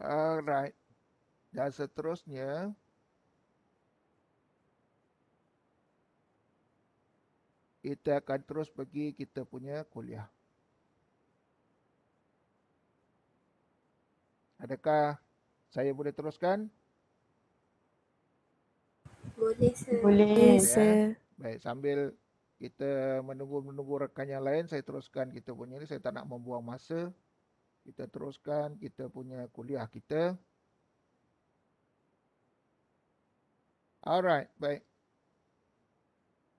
Alright. Dan seterusnya. Kita akan terus pergi kita punya kuliah. Adakah saya boleh teruskan? Boleh, sir. Boleh, ya. sir. Baik, sambil kita menunggu-menunggu rekan yang lain, saya teruskan kita punya ini. Saya tak nak membuang masa kita teruskan kita punya kuliah kita. Alright, baik.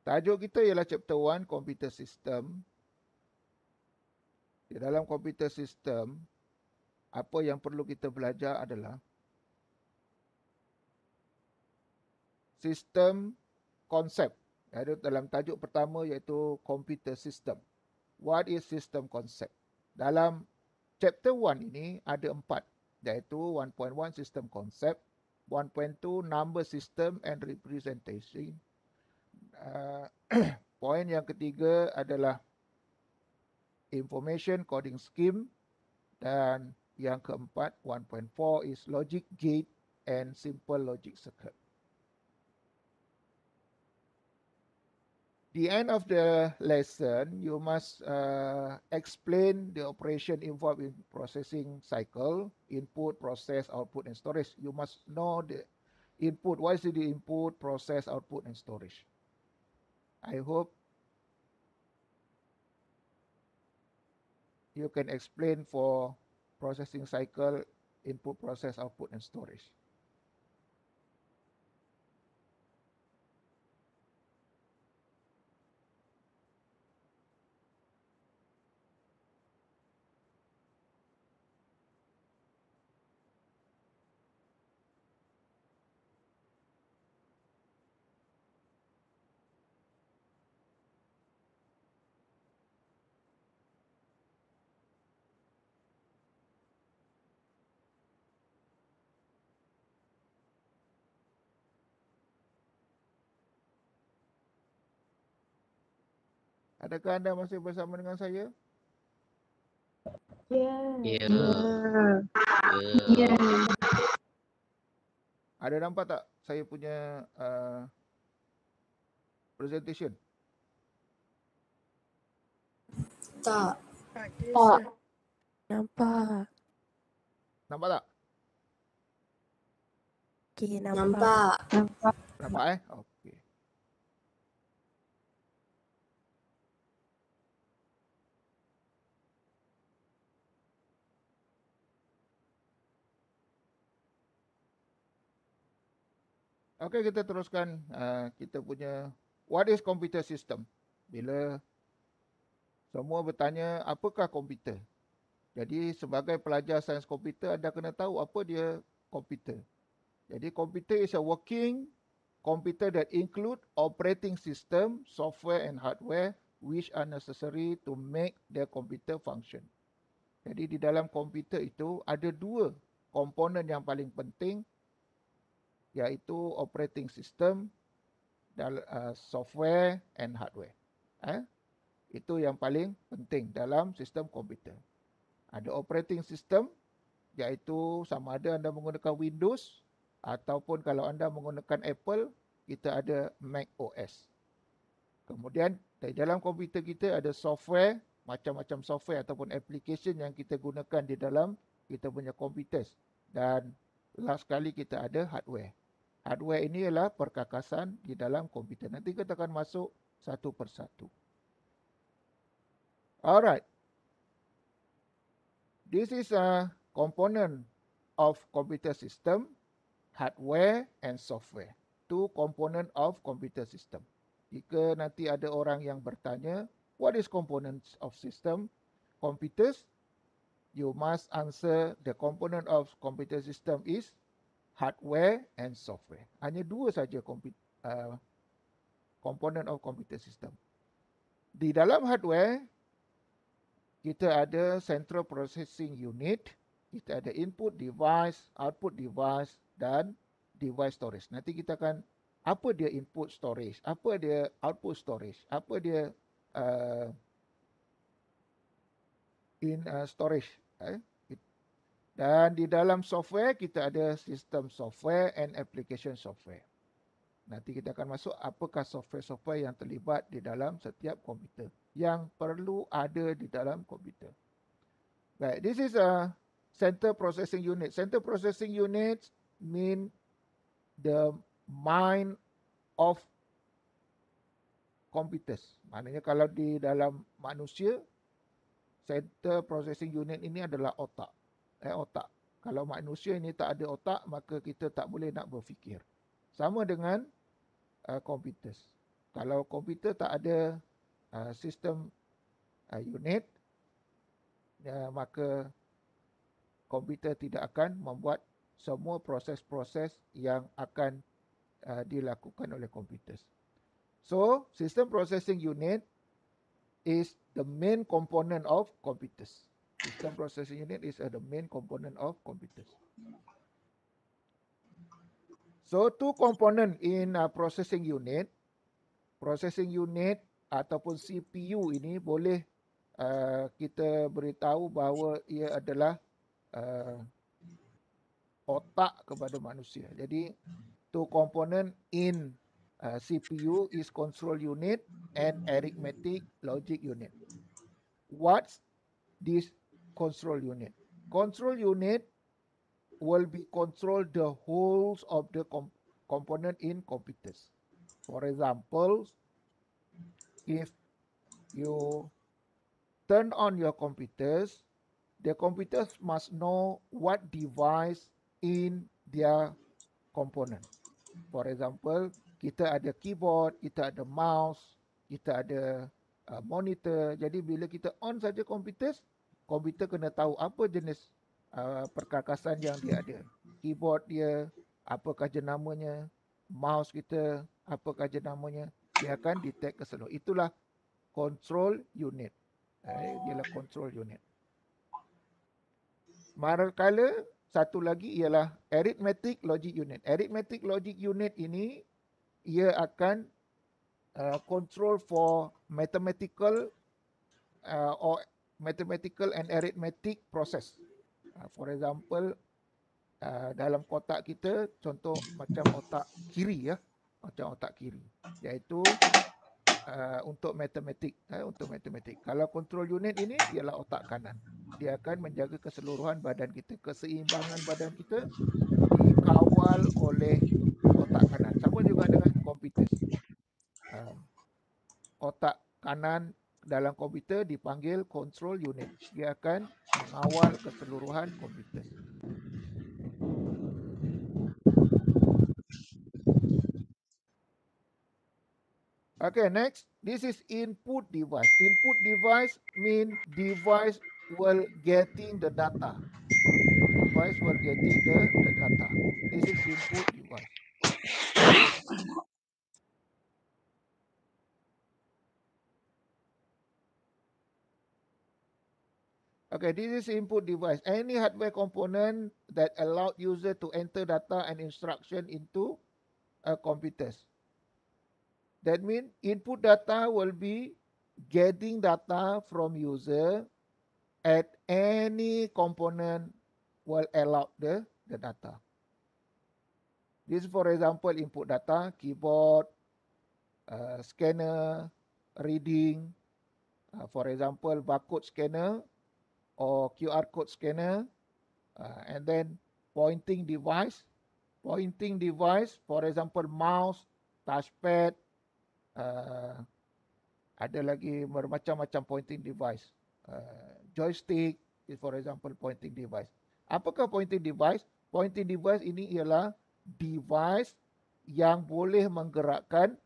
Tajuk kita ialah chapter 1 computer system. Di dalam computer system apa yang perlu kita belajar adalah sistem konsep. Ada dalam tajuk pertama iaitu computer system. What is system concept? Dalam chapter 1 ini ada empat iaitu 1.1 system concept, 1.2 number system and representation. Uh, ah, Poin yang ketiga adalah information coding scheme dan yang keempat 1.4 is logic gate and simple logic circuit. the end of the lesson, you must uh, explain the operation involved in processing cycle, input, process, output, and storage. You must know the input. What is the input, process, output, and storage? I hope you can explain for processing cycle, input, process, output, and storage. Adakah anda masih bersama dengan saya? Ya. Yeah. Ya. Yeah. Yeah. Ya. Ada nampak tak saya punya uh, presentation? Tak. Tak. Nampak. Nampak tak? Okay, nampak. Nampak. Nampak eh? Okey, kita teruskan uh, kita punya what is computer system? Bila semua bertanya apakah komputer? Jadi sebagai pelajar sains komputer anda kena tahu apa dia komputer. Jadi komputer is a working computer that include operating system, software and hardware which are necessary to make the computer function. Jadi di dalam komputer itu ada dua komponen yang paling penting Yaitu operating system uh, software and hardware. Eh? Itu yang paling penting dalam sistem komputer. Ada operating system yaitu sama ada anda menggunakan Windows ataupun kalau anda menggunakan Apple, kita ada Mac OS. Kemudian di dalam komputer kita ada software, macam-macam software ataupun application yang kita gunakan di dalam kita punya komputer. Dan last kali kita ada hardware. Hardware ini ialah perkakasan di dalam komputer. Nanti kita akan masuk satu persatu. Alright. This is a component of computer system, hardware and software. Two component of computer system. Jika nanti ada orang yang bertanya, what is components of system? Computers, you must answer the component of computer system is hardware and software. Hanya dua saja komponen uh, of computer system. Di dalam hardware, kita ada central processing unit, kita ada input device, output device dan device storage. Nanti kita akan, apa dia input storage, apa dia output storage, apa dia uh, in uh, storage. Eh? Dan di dalam software, kita ada sistem software and application software. Nanti kita akan masuk apakah software-software yang terlibat di dalam setiap komputer. Yang perlu ada di dalam komputer. Baik, this is a center processing unit. Center processing units mean the mind of computers. Maknanya kalau di dalam manusia, center processing unit ini adalah otak eh, otak. Kalau manusia ini tak ada otak, maka kita tak boleh nak berfikir. Sama dengan komputer. Eh, kalau komputer tak ada uh, sistem uh, unit, uh, maka komputer tidak akan membuat semua proses-proses yang akan uh, dilakukan oleh komputer. So, sistem processing unit is the main component of computers. System processing unit is uh, the main component of computers. So two component in uh, processing unit, processing unit ataupun CPU ini boleh uh, kita beritahu bahawa ia adalah uh, otak kepada manusia. Jadi two component in uh, CPU is control unit and arithmetic logic unit. What's this control unit. Control unit will be control the whole of the com component in computers. For example, if you turn on your computers, the computers must know what device in their component. For example, kita ada keyboard, kita ada mouse, kita ada uh, monitor. Jadi bila kita on saja computers, komputer kena tahu apa jenis uh, perkakasan yang dia ada. Keyboard dia, apakah jenamanya, mouse kita, apakah jenamanya, dia akan detect ke seluruh. Itulah control unit. Eh, adalah control unit. Manakala satu lagi ialah arithmetic logic unit. Arithmetic logic unit ini ia akan uh, control for mathematical uh, or mathematical and arithmetic process. Uh, for example, uh, dalam kotak kita, contoh macam otak kiri ya, macam otak kiri, iaitu uh, untuk matematik. Uh, untuk matematik. Kalau control unit ini ialah otak kanan. Dia akan menjaga keseluruhan badan kita, keseimbangan badan kita dikawal oleh otak kanan. Sama juga dengan komputer. Uh, otak kanan dalam komputer dipanggil control unit. Dia akan mengawal keseluruhan komputer. Okay, next. This is input device. Input device mean device will getting the data. Device will getting the, the data. This is input device. Okay, this is input device. Any hardware component that allowed user to enter data and instruction into a computers. That mean input data will be getting data from user at any component will allow the, the data. This for example input data, keyboard, uh, scanner, reading, uh, for example barcode scanner, or QR code scanner uh, and then pointing device pointing device for example mouse touchpad uh, ada lagi bermacam-macam pointing device uh, joystick is for example pointing device apakah pointing device pointing device ini ialah device yang boleh menggerakkan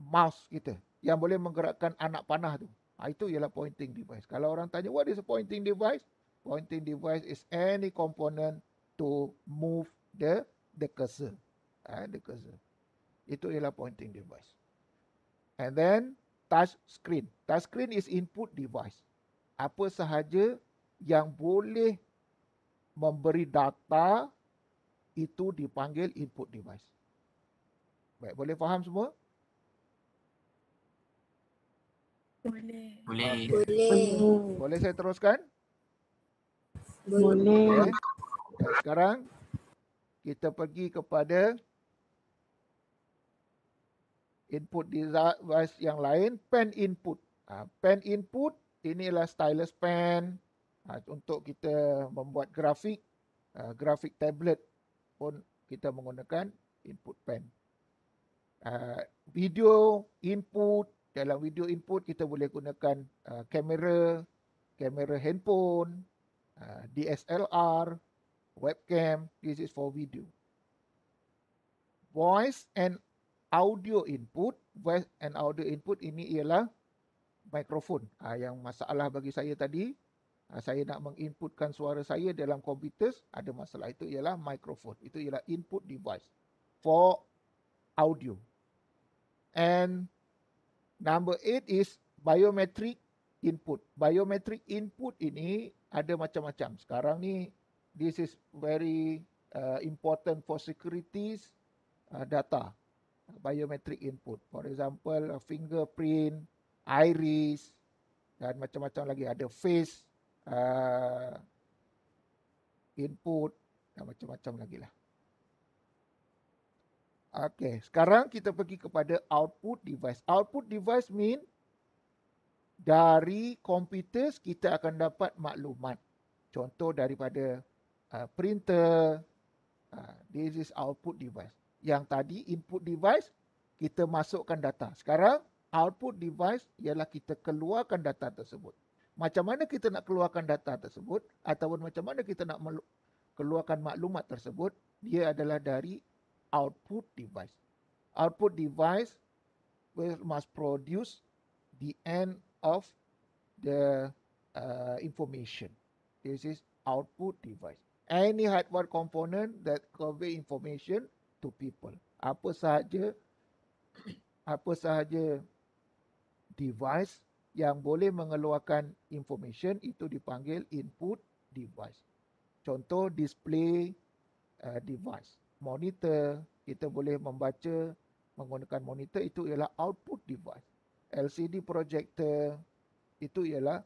mouse kita yang boleh menggerakkan anak panah tu Ah, itu ialah pointing device. Kalau orang tanya, what is a pointing device? Pointing device is any component to move the the cursor. Uh, the cursor. Itu ialah pointing device. And then, touch screen. Touch screen is input device. Apa sahaja yang boleh memberi data, itu dipanggil input device. Baik, boleh faham semua? Boleh. Boleh. Boleh saya teruskan? Boleh. Boleh. Dan sekarang kita pergi kepada input device yang lain, pen input. Ha, pen input inilah stylus pen ha, untuk kita membuat grafik, ha, grafik tablet pun kita menggunakan input pen. Video input dalam video input kita boleh gunakan uh, kamera kamera handphone uh, DSLR webcam this is for video voice and audio input voice and audio input ini ialah mikrofon uh, yang masalah bagi saya tadi uh, saya nak menginputkan suara saya dalam komputer ada masalah itu ialah mikrofon itu ialah input device for audio and Number eight is biometric input. Biometric input ini ada macam-macam. Sekarang ni, this is very uh, important for securities uh, data. Biometric input. For example, fingerprint, iris dan macam-macam lagi. Ada face uh, input dan macam-macam lagi lah. Okay, sekarang kita pergi kepada output device. Output device mean dari komputer kita akan dapat maklumat. Contoh daripada uh, printer, uh, this is output device. Yang tadi input device, kita masukkan data. Sekarang output device ialah kita keluarkan data tersebut. Macam mana kita nak keluarkan data tersebut ataupun macam mana kita nak keluarkan maklumat tersebut, dia adalah dari output device. Output device will must produce the end of the uh, information. This is output device. Any hardware component that convey information to people. Apa sahaja, apa sahaja device yang boleh mengeluarkan information itu dipanggil input device. Contoh display uh, device monitor, kita boleh membaca menggunakan monitor itu ialah output device. LCD projector itu ialah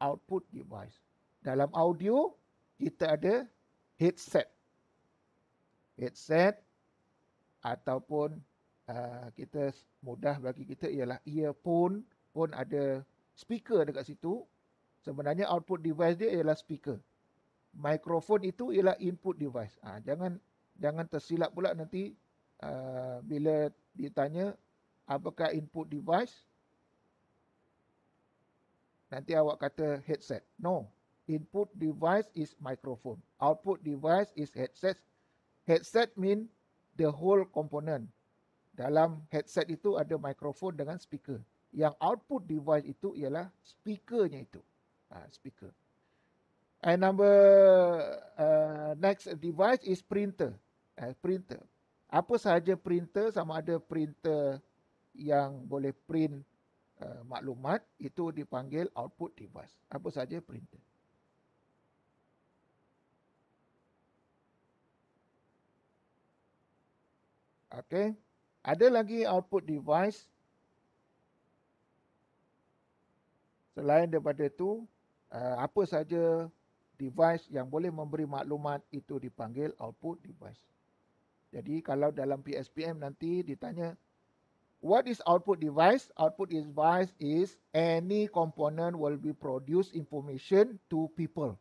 output device. Dalam audio kita ada headset. Headset ataupun uh, kita mudah bagi kita ialah earphone pun ada speaker dekat situ. Sebenarnya output device dia ialah speaker. Mikrofon itu ialah input device. Ha, jangan jangan tersilap pula nanti uh, bila ditanya apakah input device nanti awak kata headset no input device is microphone output device is headset headset mean the whole component dalam headset itu ada microphone dengan speaker yang output device itu ialah speakernya itu ha, speaker and number uh, next device is printer eh, printer. Apa sahaja printer sama ada printer yang boleh print uh, maklumat itu dipanggil output device. Apa sahaja printer. Okey. Ada lagi output device selain daripada itu uh, apa sahaja device yang boleh memberi maklumat itu dipanggil output device. Jadi kalau dalam PSPM nanti ditanya what is output device? Output device is any component will be produce information to people.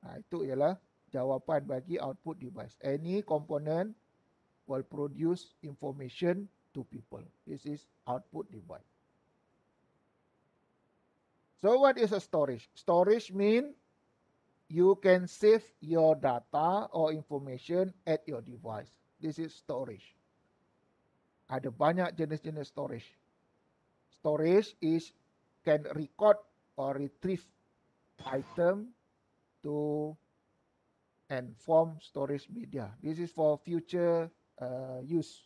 Nah, itu ialah jawapan bagi output device. Any component will produce information to people. This is output device. So what is a storage? Storage mean you can save your data or information at your device this is storage. Ada banyak jenis-jenis storage. Storage is can record or retrieve item to and form storage media. This is for future uh, use.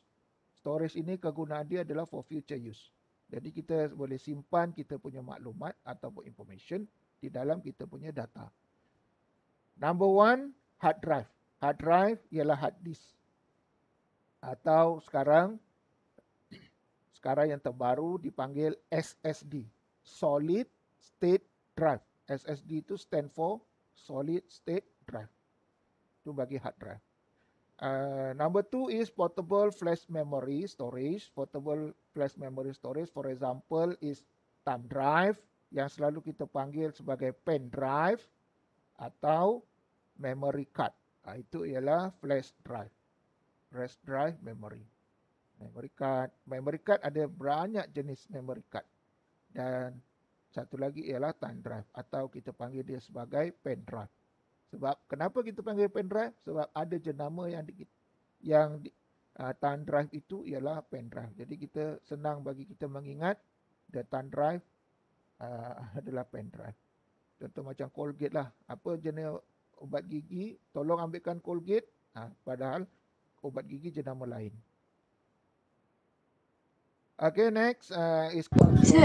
Storage ini kegunaan dia adalah for future use. Jadi kita boleh simpan kita punya maklumat ataupun information di dalam kita punya data. Number one, hard drive. Hard drive ialah hard disk atau sekarang sekarang yang terbaru dipanggil SSD solid state drive SSD itu stand for solid state drive itu bagi hard drive uh, number two is portable flash memory storage portable flash memory storage for example is thumb drive yang selalu kita panggil sebagai pen drive atau memory card ah, itu ialah flash drive rest drive memory. Memory card. Memory card ada banyak jenis memory card. Dan satu lagi ialah thumb drive atau kita panggil dia sebagai pen drive. Sebab kenapa kita panggil pen drive? Sebab ada jenama yang di, yang di, uh, thumb drive itu ialah pen drive. Jadi kita senang bagi kita mengingat the thumb drive uh, adalah pen drive. Contoh macam Colgate lah. Apa jenis ubat gigi? Tolong ambilkan Colgate. Ha, padahal ubat gigi jenama lain. Okay, next uh, is called. Se,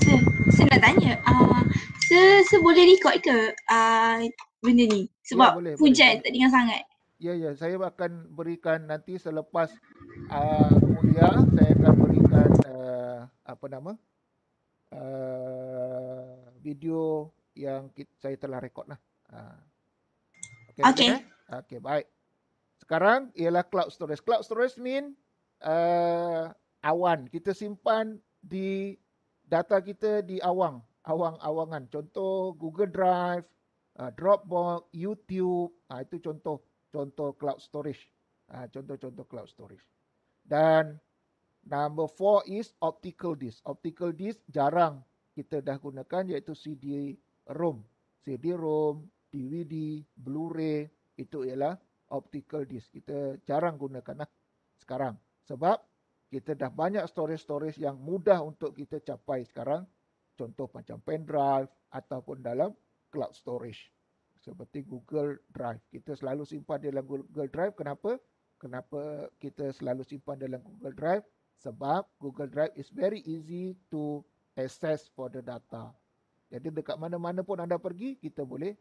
se, se nak tanya, uh, se, se boleh record ke uh, benda ni? Sebab ya, boleh, hujan boleh. tak dengar sangat. Ya, ya. Saya akan berikan nanti selepas uh, mulia, saya akan berikan uh, apa nama? Uh, video yang kita, saya telah rekod lah. Uh, okay, okay. Okay, eh? baik sekarang ialah cloud storage. Cloud storage mean uh, awan. Kita simpan di data kita di awang, awang-awangan. Contoh Google Drive, uh, Dropbox, YouTube. Uh, itu contoh contoh cloud storage. Ah, contoh-contoh uh, cloud storage. Dan number four is optical disk. Optical disk jarang kita dah gunakan iaitu CD-ROM. CD-ROM, DVD, Blu-ray itu ialah optical disk Kita jarang gunakan lah sekarang. Sebab kita dah banyak storage-storage yang mudah untuk kita capai sekarang. Contoh macam pendrive ataupun dalam cloud storage. Seperti Google Drive. Kita selalu simpan dalam Google Drive. Kenapa? Kenapa kita selalu simpan dalam Google Drive? Sebab Google Drive is very easy to access for the data. Jadi dekat mana-mana pun anda pergi, kita boleh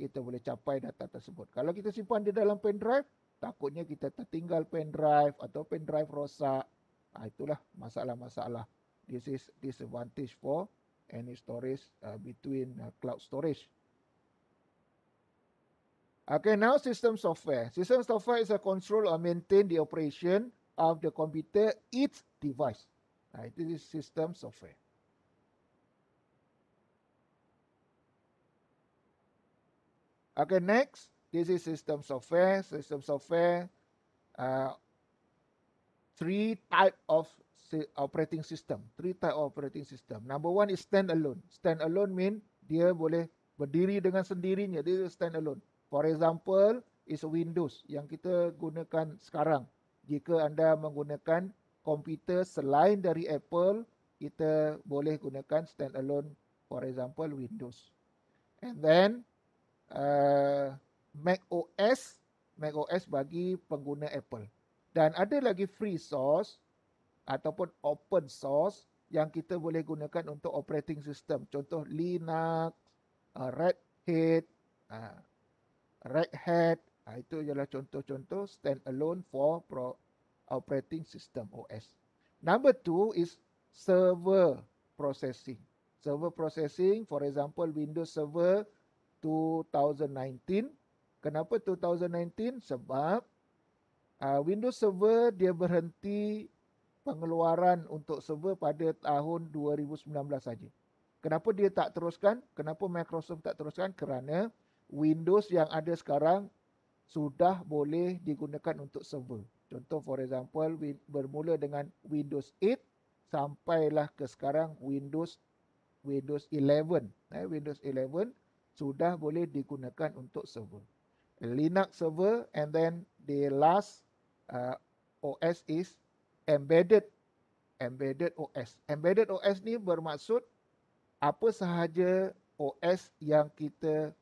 kita boleh capai data tersebut. Kalau kita simpan di dalam pen drive, takutnya kita tertinggal pen drive atau pen drive rosak. Nah, itulah masalah-masalah. This is disadvantage for any storage uh, between uh, cloud storage. Okay, now system software. System software is a control or maintain the operation of the computer, its device. Nah, it is system software. Okay, next. This is system software. System software. Uh, three type of operating system. Three type of operating system. Number one is stand alone. Stand alone mean dia boleh berdiri dengan sendirinya. Dia alone. For example, is Windows yang kita gunakan sekarang. Jika anda menggunakan komputer selain dari Apple, kita boleh gunakan stand alone. For example, Windows. And then uh, Mac OS Mac OS bagi pengguna Apple dan ada lagi free source ataupun open source yang kita boleh gunakan untuk operating system contoh Linux uh, Red Hat uh, Red Hat uh, itu ialah contoh-contoh stand alone for pro operating system OS number two is server processing server processing for example Windows server 2019. Kenapa 2019? Sebab uh, Windows Server dia berhenti pengeluaran untuk server pada tahun 2019 saja. Kenapa dia tak teruskan? Kenapa Microsoft tak teruskan? Kerana Windows yang ada sekarang sudah boleh digunakan untuk server. Contoh for example bermula dengan Windows 8 sampailah ke sekarang Windows Windows 11. Eh, Windows sudah boleh digunakan untuk server. Linux server and then the last uh, OS is embedded embedded OS. Embedded OS ni bermaksud apa sahaja OS yang kita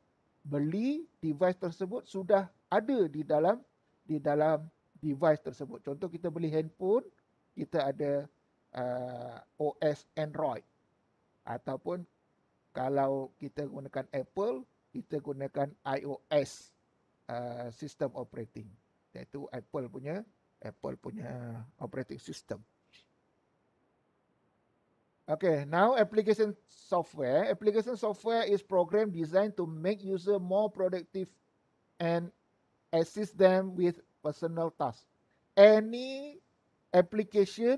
beli device tersebut sudah ada di dalam di dalam device tersebut. Contoh kita beli handphone, kita ada uh, OS Android ataupun kalau kita gunakan Apple, kita gunakan iOS uh, system operating. itu Apple punya Apple punya operating system. Okay, now application software. Application software is program designed to make user more productive and assist them with personal tasks. Any application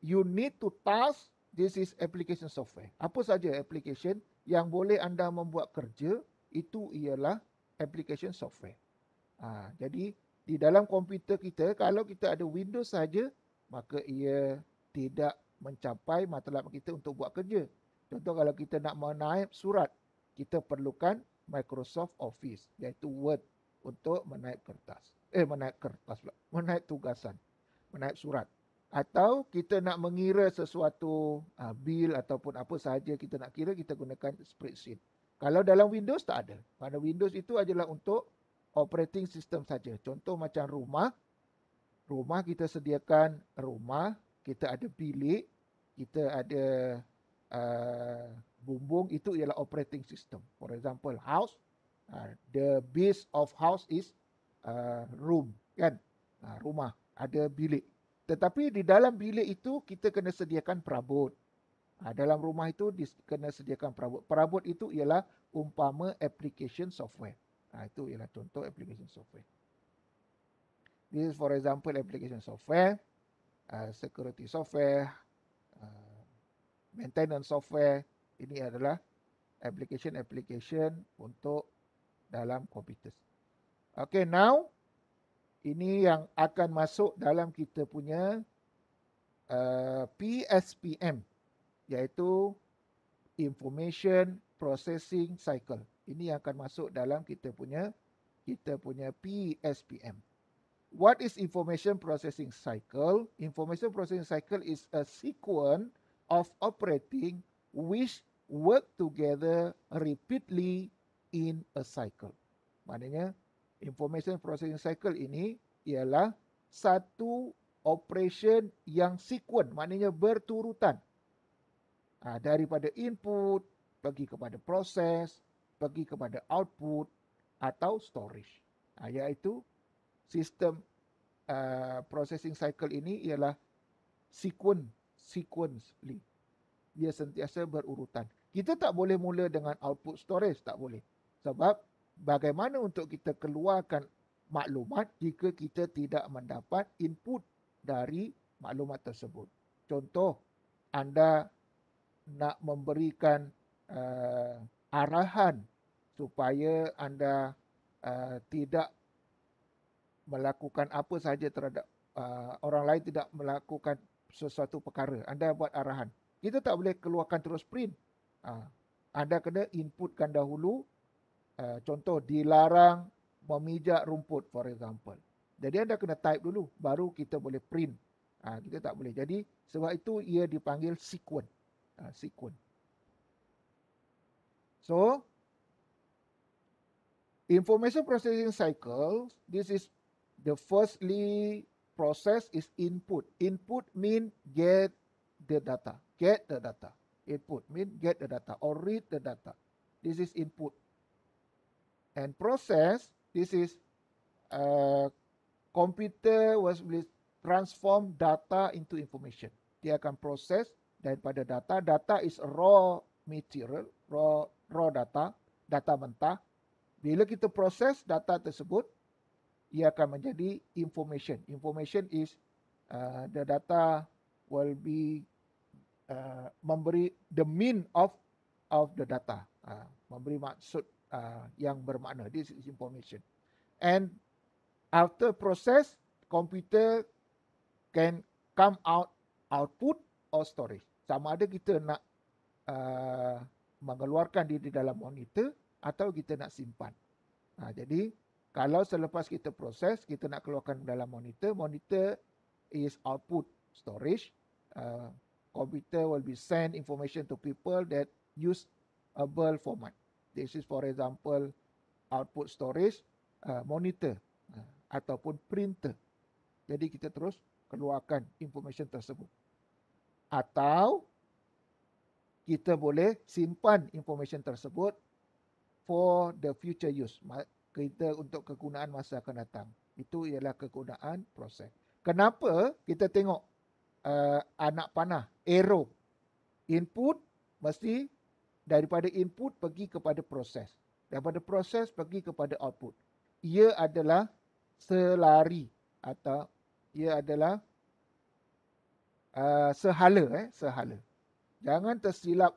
you need to task this is application software. Apa saja application yang boleh anda membuat kerja itu ialah application software. Ha, jadi di dalam komputer kita kalau kita ada Windows saja maka ia tidak mencapai matlamat kita untuk buat kerja. Contoh kalau kita nak menaip surat kita perlukan Microsoft Office iaitu Word untuk menaip kertas. Eh menaip kertas pula. Menaip tugasan. Menaip surat atau kita nak mengira sesuatu uh, ah, bil ataupun apa sahaja kita nak kira kita gunakan spreadsheet. Kalau dalam Windows tak ada. Pada Windows itu adalah untuk operating system saja. Contoh macam rumah, rumah kita sediakan rumah, kita ada bilik, kita ada uh, bumbung itu ialah operating system. For example, house, uh, the base of house is uh, room, kan? Uh, rumah ada bilik. Tetapi di dalam bilik itu kita kena sediakan perabot. Ha, dalam rumah itu kena sediakan perabot. Perabot itu ialah umpama application software. Ha, itu ialah contoh application software. This is for example application software, uh, security software, uh, maintenance software. Ini adalah application-application untuk dalam komputer. Okay, now ini yang akan masuk dalam kita punya uh, PSPM iaitu information processing cycle ini yang akan masuk dalam kita punya kita punya PSPM what is information processing cycle information processing cycle is a sequence of operating which work together repeatedly in a cycle maknanya information processing cycle ini ialah satu operation yang sequen maknanya berturutan ha, daripada input pergi kepada proses pergi kepada output atau storage ha, iaitu sistem uh, processing cycle ini ialah sequence sequentially dia sentiasa berurutan kita tak boleh mula dengan output storage tak boleh sebab bagaimana untuk kita keluarkan maklumat jika kita tidak mendapat input dari maklumat tersebut. Contoh, anda nak memberikan uh, arahan supaya anda uh, tidak melakukan apa saja terhadap uh, orang lain tidak melakukan sesuatu perkara. Anda buat arahan. Kita tak boleh keluarkan terus print. Uh, anda kena inputkan dahulu Eh, contoh dilarang memijak rumput for example. Jadi anda kena type dulu baru kita boleh print. Ha, kita tak boleh. Jadi sebab itu ia dipanggil sequen. Ha, ah, sequen. So information processing cycle this is the firstly process is input. Input mean get the data. Get the data. Input mean get the data or read the data. This is input and process this is a uh, computer was will transform data into information dia akan proses daripada data data is raw material raw raw data data mentah bila kita proses data tersebut ia akan menjadi information information is uh, the data will be uh, memberi the mean of of the data uh, memberi maksud uh, yang bermakna. This is information. And after process, computer can come out output or storage. Sama ada kita nak uh, mengeluarkan dia di dalam monitor atau kita nak simpan. Uh, jadi kalau selepas kita proses, kita nak keluarkan di dalam monitor, monitor is output storage. Uh, computer will be send information to people that use a format. This is for example output storage uh, monitor uh, ataupun printer. Jadi kita terus keluarkan information tersebut. Atau kita boleh simpan information tersebut for the future use. Kita untuk kegunaan masa akan datang. Itu ialah kegunaan proses. Kenapa kita tengok uh, anak panah, arrow. Input mesti daripada input pergi kepada proses daripada proses pergi kepada output ia adalah selari atau ia adalah uh, sehala eh sehala jangan tersilap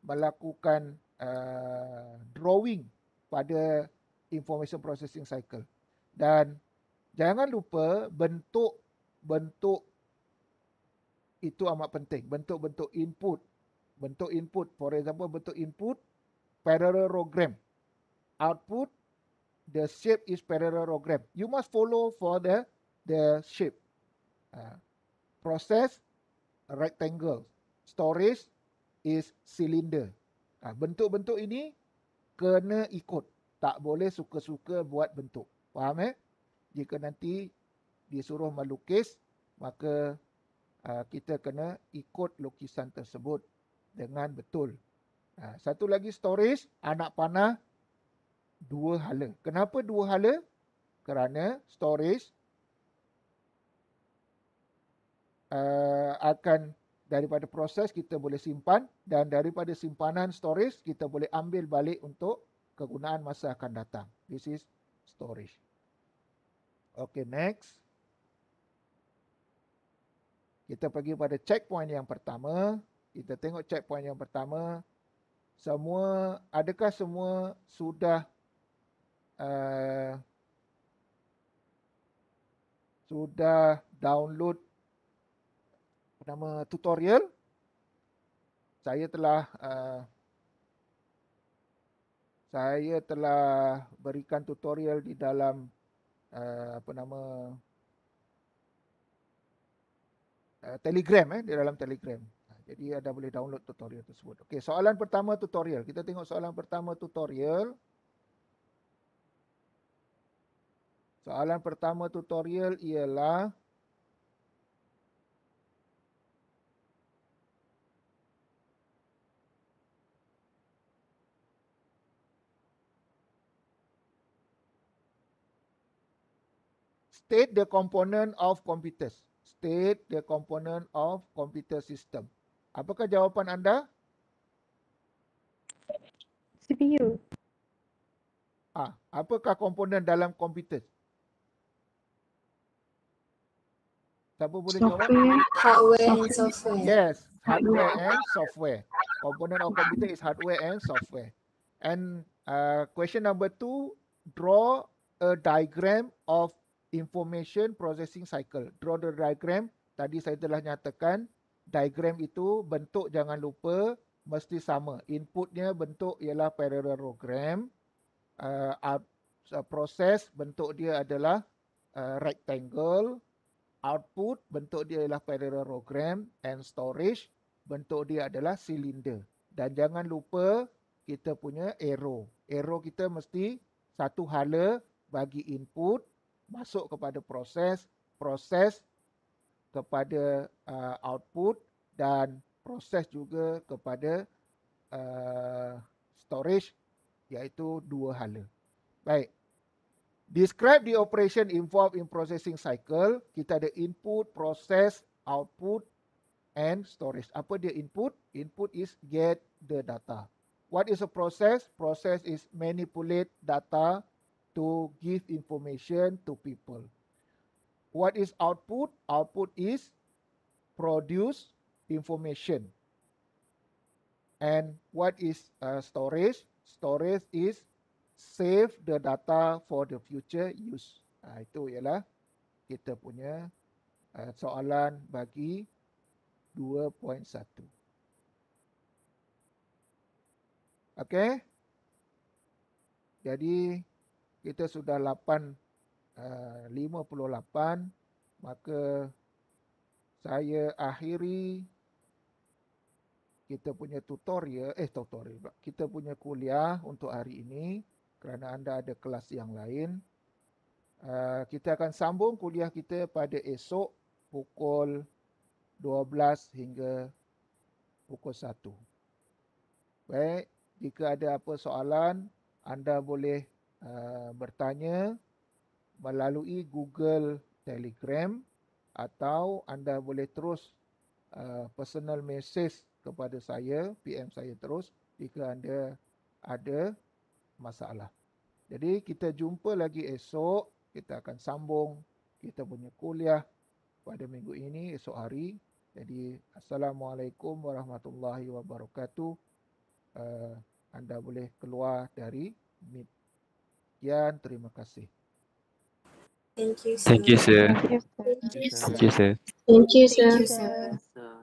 melakukan uh, drawing pada information processing cycle dan jangan lupa bentuk bentuk itu amat penting bentuk-bentuk input bentuk input for example bentuk input parallel program. output the shape is parallel program. you must follow for the the shape uh, process rectangle storage is cylinder uh, bentuk-bentuk ini kena ikut tak boleh suka-suka buat bentuk faham eh jika nanti disuruh melukis maka uh, kita kena ikut lukisan tersebut dengan betul. Ha, satu lagi stories anak panah dua hala. Kenapa dua hala? Kerana stories uh, akan daripada proses kita boleh simpan dan daripada simpanan storage kita boleh ambil balik untuk kegunaan masa akan datang. This is storage. Okay, next. Kita pergi pada checkpoint yang pertama kita tengok checkpoint yang pertama semua adakah semua sudah uh, sudah download nama tutorial saya telah uh, saya telah berikan tutorial di dalam uh, apa nama uh, Telegram eh di dalam Telegram jadi ada boleh download tutorial tersebut. Okey, soalan pertama tutorial. Kita tengok soalan pertama tutorial. Soalan pertama tutorial ialah State the component of computers. State the component of computer system. Apakah jawapan anda? CPU. Ah, apakah komponen dalam komputer? Siapa boleh jawab? Hardware and software. Yes, hardware and software. Komponen of komputer is hardware and software. And uh, question number two, draw a diagram of information processing cycle. Draw the diagram. Tadi saya telah nyatakan diagram itu bentuk jangan lupa mesti sama. Inputnya bentuk ialah parallelogram. Uh, uh, proses bentuk dia adalah uh, rectangle. Output bentuk dia ialah parallelogram and storage bentuk dia adalah silinder. Dan jangan lupa kita punya arrow. Arrow kita mesti satu hala bagi input masuk kepada proses. Proses kepada uh, output dan proses juga kepada uh, storage iaitu dua hala. Baik. Describe the operation involved in processing cycle. Kita ada input, process, output and storage. Apa dia input? Input is get the data. What is a process? Process is manipulate data to give information to people what is output? Output is produce information. And what is uh, storage? Storage is save the data for the future use. Uh, itu ialah kita punya uh, soalan bagi 2.1. Okey. Jadi kita sudah Ah, uh, 58 maka saya akhiri kita punya tutorial eh tutorial kita punya kuliah untuk hari ini kerana anda ada kelas yang lain uh, kita akan sambung kuliah kita pada esok pukul 12 hingga pukul 1 baik jika ada apa soalan anda boleh uh, bertanya melalui Google Telegram atau anda boleh terus uh, personal message kepada saya, PM saya terus jika anda ada masalah. Jadi kita jumpa lagi esok, kita akan sambung kita punya kuliah pada minggu ini esok hari. Jadi assalamualaikum warahmatullahi wabarakatuh. Uh, anda boleh keluar dari meet. Sekian, terima kasih. Thank you, sir. Thank you, sir. Thank you, sir. Thank you, sir. Thank you, sir.